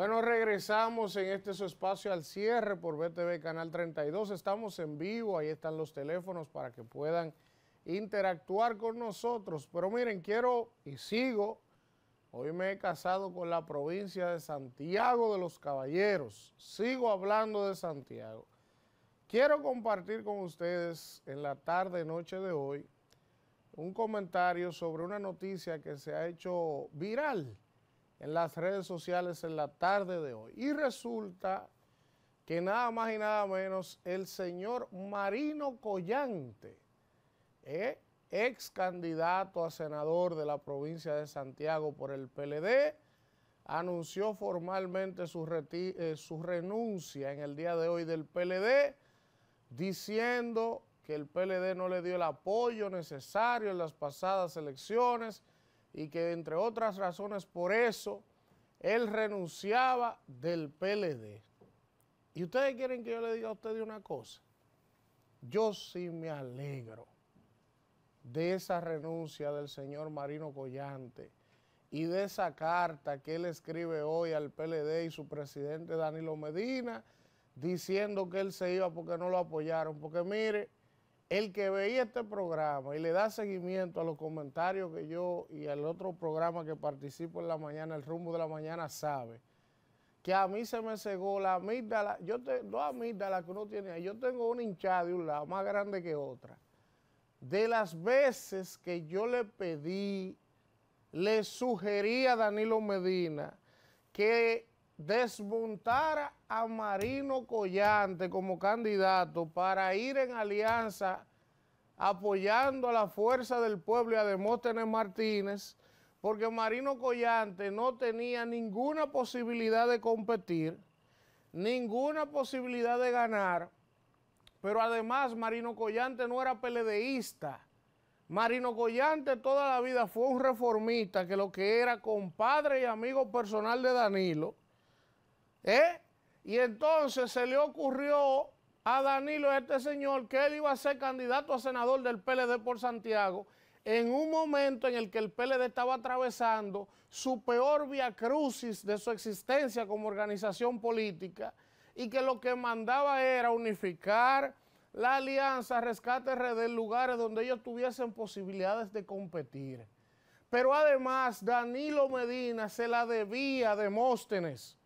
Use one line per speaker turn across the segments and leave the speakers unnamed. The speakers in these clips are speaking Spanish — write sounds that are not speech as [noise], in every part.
Bueno, regresamos en este su espacio al cierre por BTV Canal 32. Estamos en vivo, ahí están los teléfonos para que puedan interactuar con nosotros. Pero miren, quiero y sigo. Hoy me he casado con la provincia de Santiago de los Caballeros. Sigo hablando de Santiago. Quiero compartir con ustedes en la tarde, noche de hoy, un comentario sobre una noticia que se ha hecho viral en las redes sociales en la tarde de hoy. Y resulta que nada más y nada menos el señor Marino Collante, eh, ex candidato a senador de la provincia de Santiago por el PLD, anunció formalmente su, eh, su renuncia en el día de hoy del PLD, diciendo que el PLD no le dio el apoyo necesario en las pasadas elecciones y que entre otras razones por eso él renunciaba del PLD. Y ustedes quieren que yo le diga a ustedes una cosa. Yo sí me alegro de esa renuncia del señor Marino Collante y de esa carta que él escribe hoy al PLD y su presidente Danilo Medina diciendo que él se iba porque no lo apoyaron. Porque mire, el que veía este programa y le da seguimiento a los comentarios que yo y al otro programa que participo en la mañana, el rumbo de la mañana, sabe que a mí se me cegó la amígdala, yo tengo dos amígdalas que uno tiene ahí, yo tengo un hinchada de un lado más grande que otra. De las veces que yo le pedí, le sugerí a Danilo Medina que desmontar a Marino Collante como candidato para ir en alianza apoyando a la fuerza del pueblo y a Demóstenes Martínez, porque Marino Collante no tenía ninguna posibilidad de competir, ninguna posibilidad de ganar, pero además Marino Collante no era peledeísta. Marino Collante toda la vida fue un reformista que lo que era compadre y amigo personal de Danilo ¿Eh? Y entonces se le ocurrió a Danilo, este señor, que él iba a ser candidato a senador del PLD por Santiago en un momento en el que el PLD estaba atravesando su peor via crucis de su existencia como organización política y que lo que mandaba era unificar la alianza Rescate redes lugares donde ellos tuviesen posibilidades de competir. Pero además, Danilo Medina se la debía a Demóstenes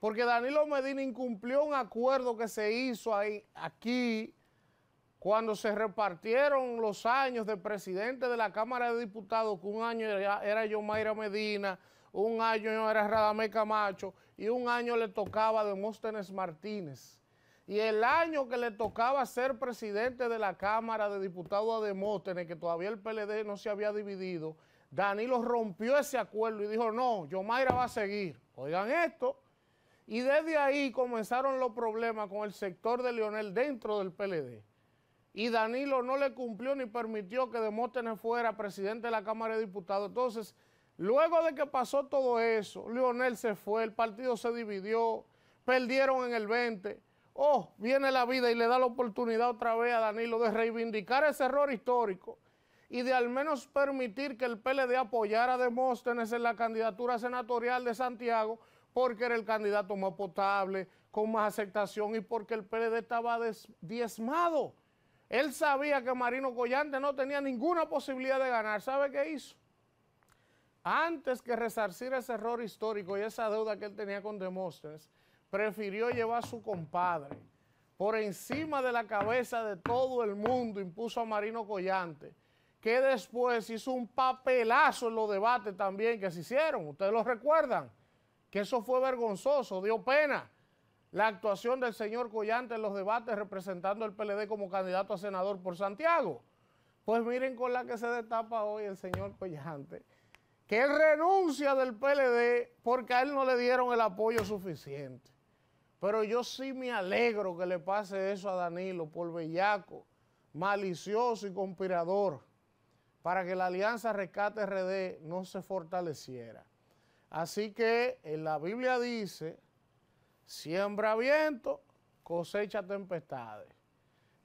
porque Danilo Medina incumplió un acuerdo que se hizo ahí, aquí cuando se repartieron los años de presidente de la Cámara de Diputados, que un año era, era Yomaira Medina, un año era Radamé Camacho y un año le tocaba a Demóstenes Martínez. Y el año que le tocaba ser presidente de la Cámara de Diputados a Demóstenes, que todavía el PLD no se había dividido, Danilo rompió ese acuerdo y dijo, no, Yomaira va a seguir. Oigan esto. Y desde ahí comenzaron los problemas con el sector de Lionel dentro del PLD. Y Danilo no le cumplió ni permitió que Demóstenes fuera presidente de la Cámara de Diputados. Entonces, luego de que pasó todo eso, Lionel se fue, el partido se dividió, perdieron en el 20. Oh, viene la vida y le da la oportunidad otra vez a Danilo de reivindicar ese error histórico y de al menos permitir que el PLD apoyara a Demóstenes en la candidatura senatorial de Santiago porque era el candidato más potable, con más aceptación y porque el PLD estaba diezmado. Él sabía que Marino Collante no tenía ninguna posibilidad de ganar. ¿Sabe qué hizo? Antes que resarcir ese error histórico y esa deuda que él tenía con Demóstenes, prefirió llevar a su compadre por encima de la cabeza de todo el mundo, impuso a Marino Collante, que después hizo un papelazo en los debates también que se hicieron. ¿Ustedes lo recuerdan? que eso fue vergonzoso, dio pena la actuación del señor Collante en los debates representando al PLD como candidato a senador por Santiago. Pues miren con la que se destapa hoy el señor Collante, que él renuncia del PLD porque a él no le dieron el apoyo suficiente. Pero yo sí me alegro que le pase eso a Danilo por bellaco, malicioso y conspirador, para que la alianza Rescate RD no se fortaleciera. Así que en la Biblia dice, siembra viento, cosecha tempestades.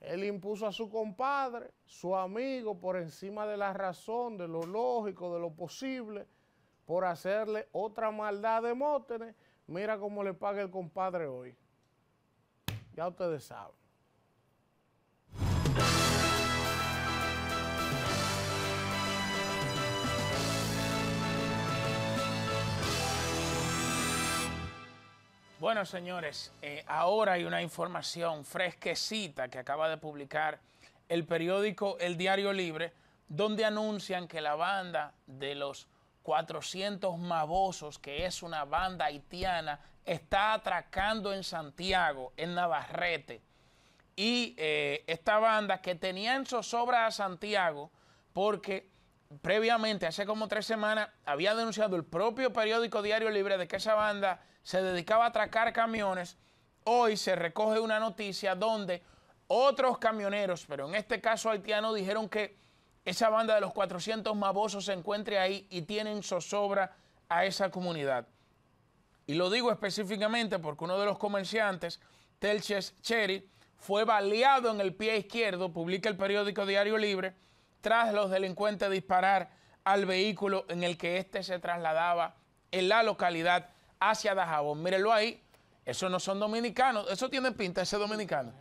Él impuso a su compadre, su amigo, por encima de la razón, de lo lógico, de lo posible, por hacerle otra maldad de Mótenes. Mira cómo le paga el compadre hoy. Ya ustedes saben.
Bueno, señores, eh, ahora hay una información fresquecita que acaba de publicar el periódico El Diario Libre, donde anuncian que la banda de los 400 Mabosos, que es una banda haitiana, está atracando en Santiago, en Navarrete. Y eh, esta banda que tenía en zozobra a Santiago porque previamente, hace como tres semanas, había denunciado el propio periódico Diario Libre de que esa banda se dedicaba a atracar camiones. Hoy se recoge una noticia donde otros camioneros, pero en este caso haitianos, dijeron que esa banda de los 400 mabosos se encuentre ahí y tienen zozobra a esa comunidad. Y lo digo específicamente porque uno de los comerciantes, Telches Cherry, fue baleado en el pie izquierdo, publica el periódico Diario Libre, tras los delincuentes disparar al vehículo en el que éste se trasladaba en la localidad hacia Dajabón. Mírenlo ahí, Eso no son dominicanos, eso tiene pinta de ser dominicano.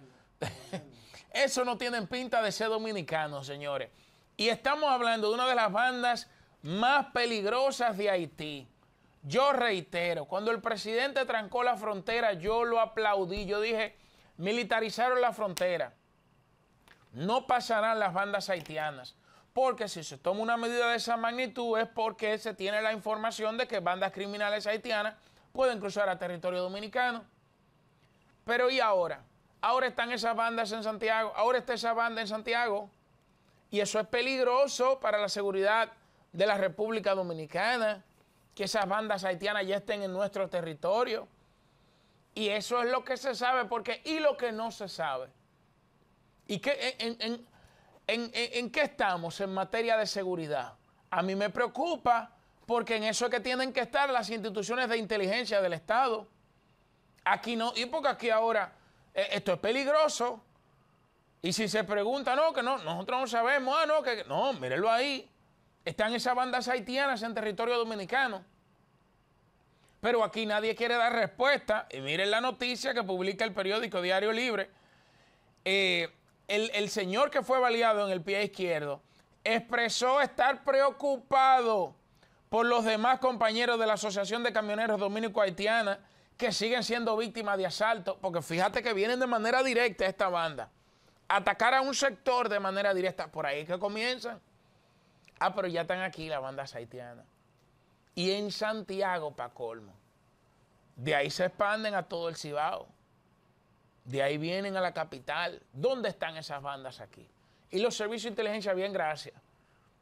[laughs] eso no tiene pinta de ser dominicano, señores. Y estamos hablando de una de las bandas más peligrosas de Haití. Yo reitero, cuando el presidente trancó la frontera, yo lo aplaudí, yo dije, militarizaron la frontera. No pasarán las bandas haitianas, porque si se toma una medida de esa magnitud es porque se tiene la información de que bandas criminales haitianas pueden cruzar a territorio dominicano. Pero ¿y ahora? Ahora están esas bandas en Santiago, ahora está esa banda en Santiago, y eso es peligroso para la seguridad de la República Dominicana, que esas bandas haitianas ya estén en nuestro territorio. Y eso es lo que se sabe, porque y lo que no se sabe. ¿Y en, en, qué estamos en materia de seguridad? A mí me preocupa porque en eso es que tienen que estar las instituciones de inteligencia del Estado. Aquí no, y porque aquí ahora eh, esto es peligroso. Y si se pregunta, no, que no, nosotros no sabemos, ah, no, que no, mírenlo ahí. Están esas bandas haitianas en territorio dominicano. Pero aquí nadie quiere dar respuesta. Y miren la noticia que publica el periódico Diario Libre. Eh, el, señor que fue baleado en el pie izquierdo expresó estar preocupado por los demás compañeros de la Asociación de Camioneros Dominico Haitiana que siguen siendo víctimas de asalto, porque fíjate que vienen de manera directa esta banda. Atacar a un sector de manera directa, por ahí que comienzan. Ah, pero ya están aquí las bandas haitianas. Y en Santiago, para colmo. De ahí se expanden a todo el Cibao. De ahí vienen a la capital. ¿Dónde están esas bandas aquí? Y los servicios de inteligencia, bien, gracias.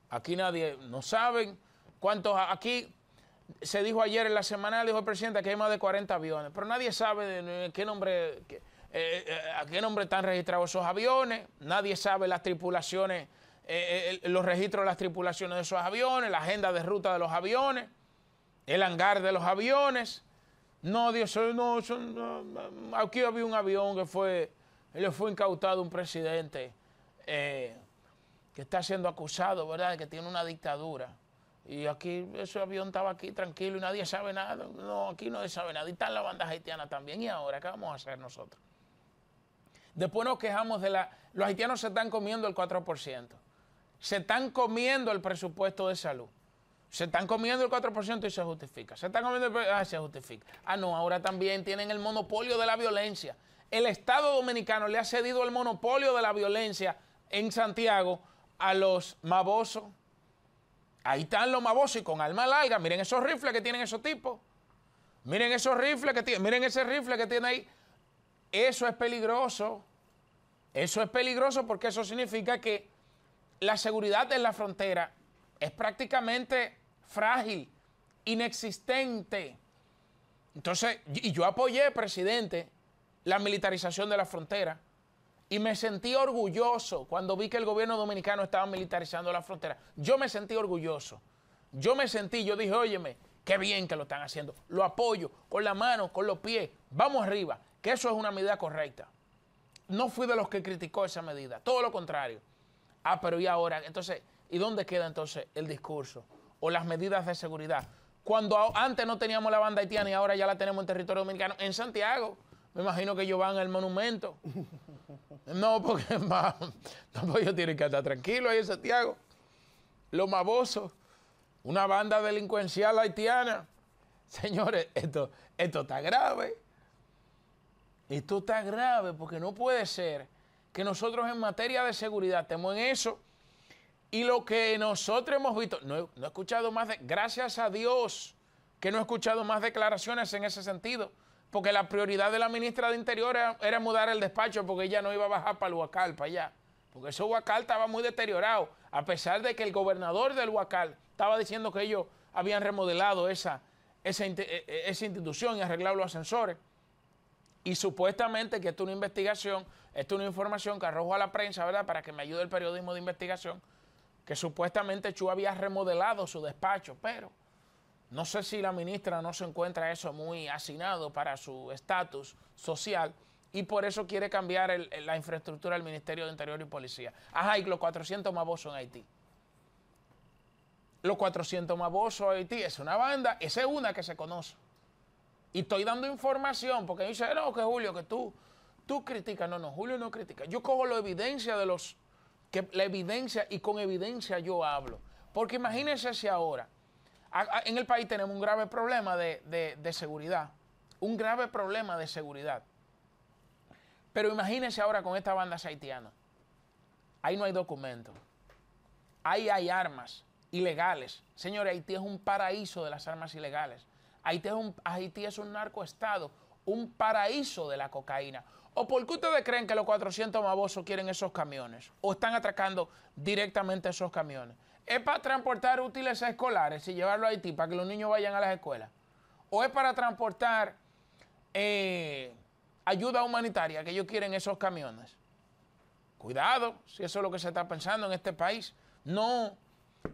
Aquí nadie, no saben cuántos, aquí se dijo ayer en la semana, dijo el presidente, que hay más de 40 aviones, pero nadie sabe de eh, qué nombre, eh, eh, a qué nombre están registrados esos aviones, nadie sabe las tripulaciones, los registros de las tripulaciones de esos aviones, la agenda de ruta de los aviones, el hangar de los aviones, no, Dios, no, aquí había un avión que fue, le fue incautado un presidente eh, que está siendo acusado, ¿verdad?, que tiene una dictadura. Y aquí ese avión estaba aquí tranquilo y nadie sabe nada. No, aquí nadie sabe nada. Y está la banda haitiana también. ¿Y ahora qué vamos a hacer nosotros? Después nos quejamos de la... Los haitianos se están comiendo el 4%. Se están comiendo el presupuesto de salud. Se están comiendo el 4% y se justifica. Se están comiendo el... Ah, se justifica. Ah, no, ahora también tienen el monopolio de la violencia. El Estado Dominicano le ha cedido el monopolio de la violencia en Santiago a los mabosos. Ahí están los mabosos y con alma larga. Miren esos rifles que tienen esos tipos. Miren esos rifles que tienen. Miren ese rifle que tiene ahí. Eso es peligroso. Eso es peligroso porque eso significa que la seguridad en la frontera es prácticamente frágil, inexistente. Entonces, y yo apoyé, presidente, la militarización de la frontera. Y me sentí orgulloso cuando vi que el gobierno dominicano estaba militarizando la frontera. Yo me sentí orgulloso. Yo me sentí, yo dije, óyeme, qué bien que lo están haciendo. Lo apoyo con la mano, con los pies. Vamos arriba, que eso es una medida correcta. No fui de los que criticó esa medida, todo lo contrario. Ah, pero ¿y ahora? Entonces, ¿y dónde queda entonces el discurso? o las medidas de seguridad. Cuando antes no teníamos la banda haitiana y ahora ya la tenemos en territorio dominicano, en Santiago. Me imagino que ellos van al monumento. No, porque más, [laughs] pues ellos tienen que estar tranquilos ahí en Santiago. Los mabosos, una banda delincuencial haitiana. Señores, esto, esto está grave. Esto está grave porque no puede ser que nosotros en materia de seguridad estemos en eso. Y lo que nosotros hemos visto, no, he escuchado más, gracias a Dios que no he escuchado más declaraciones en ese sentido, porque la prioridad de la ministra de Interior era, mudar el despacho porque ella no iba a bajar para el Huacal, para allá, porque ese Huacal estaba muy deteriorado, a pesar de que el gobernador del Huacal estaba diciendo que ellos habían remodelado esa, e, e, esa, institución y arreglado los ascensores. Y supuestamente que esto es una investigación, esto es una información que arrojo a la prensa, ¿verdad? Para que me ayude el periodismo de investigación que supuestamente Chu había remodelado su despacho, pero no sé si la ministra no se encuentra eso muy asignado para su estatus social y por eso quiere cambiar la infraestructura del Ministerio de Interior y Policía. Ajá, y los 400 mabosos en Haití. Los 400 mabosos en Haití es una banda, esa es una que se conoce. Y estoy dando información porque dice, no, que Julio, que tú, tú criticas. No, no, Julio no critica. Yo cojo la evidencia de los que la evidencia, y con evidencia yo hablo, porque imagínense si ahora, en el país tenemos un grave problema de, de, seguridad, un grave problema de seguridad. Pero imagínense ahora con esta banda haitiana. Ahí no hay documentos. Ahí hay armas ilegales. Señores, Haití es un paraíso de las armas ilegales. Haití es un, Haití es un narcoestado, un paraíso de la cocaína, ¿O por qué ustedes creen que los 400 mabosos quieren esos camiones? ¿O están atracando directamente esos camiones? ¿Es para transportar útiles escolares y llevarlo a Haití para que los niños vayan a las escuelas? ¿O es para transportar eh, ayuda humanitaria que ellos quieren esos camiones? Cuidado, si eso es lo que se está pensando en este país. No,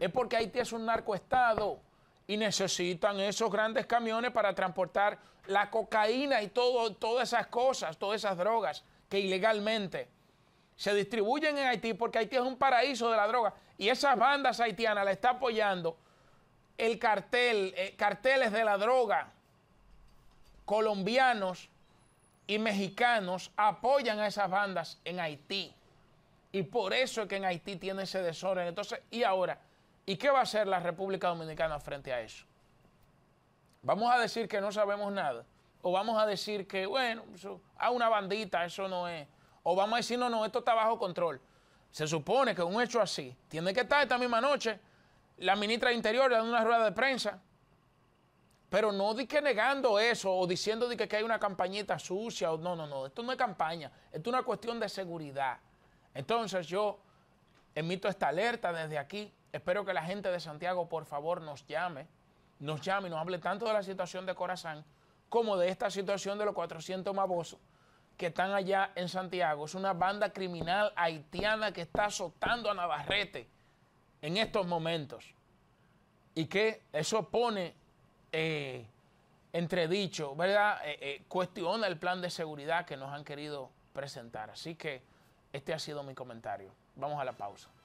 es porque Haití es un narcoestado y necesitan esos grandes camiones para transportar la cocaína y todo, todas esas cosas, todas esas drogas que ilegalmente se distribuyen en Haití porque Haití es un paraíso de la droga y esas bandas haitianas la está apoyando el cartel, eh, carteles de la droga colombianos y mexicanos apoyan a esas bandas en Haití. Y por eso es que en Haití tiene ese desorden. Entonces, ¿y ahora? ¿Y qué va a hacer la República Dominicana frente a eso? vamos a decir que no sabemos nada, o vamos a decir que, bueno, a una bandita, eso no es, o vamos a decir, no, no, esto está bajo control. Se supone que un hecho así tiene que estar esta misma noche la ministra de Interior dando una rueda de prensa, pero no di negando eso o diciendo de que, hay una campañita sucia, o no, no, no, esto no es campaña, esto es una cuestión de seguridad. Entonces yo emito esta alerta desde aquí, espero que la gente de Santiago por favor nos llame, nos llame y nos hable tanto de la situación de Corazán como de esta situación de los 400 mabosos que están allá en Santiago. Es una banda criminal haitiana que está azotando a Navarrete en estos momentos y que eso pone eh, entredicho, ¿verdad? Eh, eh, cuestiona el plan de seguridad que nos han querido presentar. Así que este ha sido mi comentario. Vamos a la pausa.